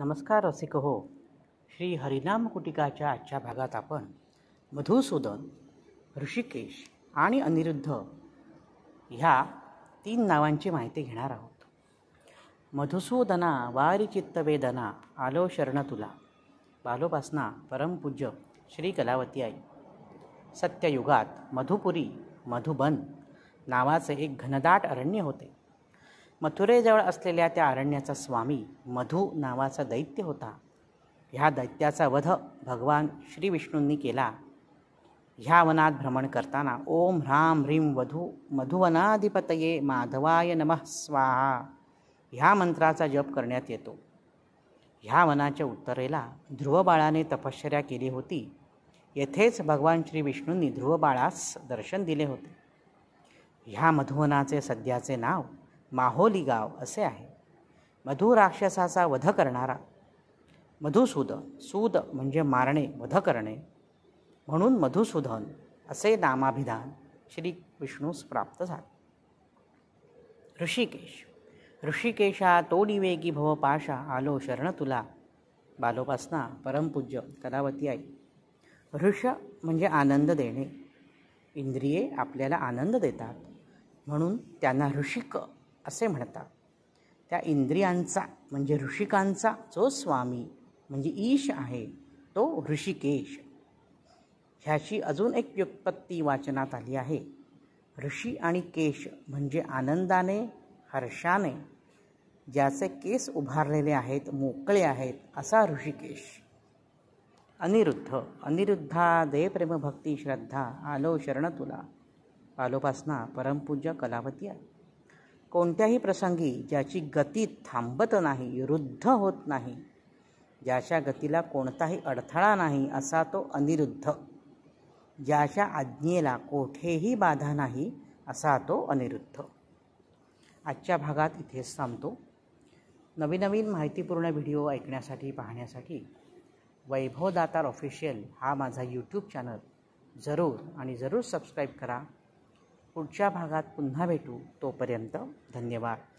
नमस्कार रसिक हो श्री हरिनाम कुटिकाच्या आजच्या भागात आपण मधुसूदन ऋषिकेश आणि अनिरुद्ध ह्या तीन नावांची माहिती घेणार आहोत मधुसूदना वेदना आलो शरण तुला बालोपासना परमपूज्य श्री कलावती आई सत्ययुगात मधुपुरी मधुबन नावाचे एक घनदाट अरण्य होते मथुरेजवळ असलेल्या त्या अरण्याचा स्वामी मधू नावाचा दैत्य होता ह्या दैत्याचा वध भगवान श्री विष्णूंनी केला ह्या वनात भ्रमण करताना ओम ह्राम ह्रीम वधू मधुवनाधिपतये माधवाय नमः स्वाहा ह्या मंत्राचा जप करण्यात येतो ह्या वनाच्या उत्तरेला ध्रुवबाळाने तपश्चर्या केली होती येथेच भगवान श्री विष्णूंनी ध्रुवबाळास दर्शन दिले होते ह्या मधुवनाचे सध्याचे नाव माहोली गाव असे आहे मधु राक्षसाचा वध करणारा मधुसूद सूद म्हणजे मारणे वध करणे म्हणून मधुसूदन असे नामाभिधान श्री विष्णूस प्राप्त झाले ऋषिकेश ऋषिकेशा वेगी भव पाशा आलो शरण तुला बालोपासना परमपूज्य कलावती आई ऋष म्हणजे आनंद देणे इंद्रिये आपल्याला आनंद देतात म्हणून त्यांना ऋषिक असे म्हणतात त्या इंद्रियांचा म्हणजे ऋषिकांचा जो स्वामी म्हणजे ईश आहे तो ऋषिकेश ह्याची अजून एक व्युत्पत्ती वाचनात आली आहे ऋषी आणि केश म्हणजे आनंदाने हर्षाने ज्याचे केस उभारलेले आहेत मोकळे आहेत असा ऋषिकेश अनिरुद्ध अनिरुद्धा दे भक्ती श्रद्धा आलो शरण तुला पालोपासना परमपूज्य कलावती आहे कोणत्याही प्रसंगी ज्याची गती थांबत नाही रुद्ध होत नाही ज्याच्या गतीला कोणताही अडथळा नाही असा तो अनिरुद्ध ज्याच्या आज्ञेला कोठेही बाधा नाही असा तो अनिरुद्ध आजच्या भागात इथेच थांबतो नवीन नवीन माहितीपूर्ण व्हिडिओ ऐकण्यासाठी पाहण्यासाठी वैभव दातार ऑफिशियल हा माझा यूट्यूब चॅनल जरूर आणि जरूर सबस्क्राईब करा पुढच्या भागात पुन्हा भेटू तोपर्यंत धन्यवाद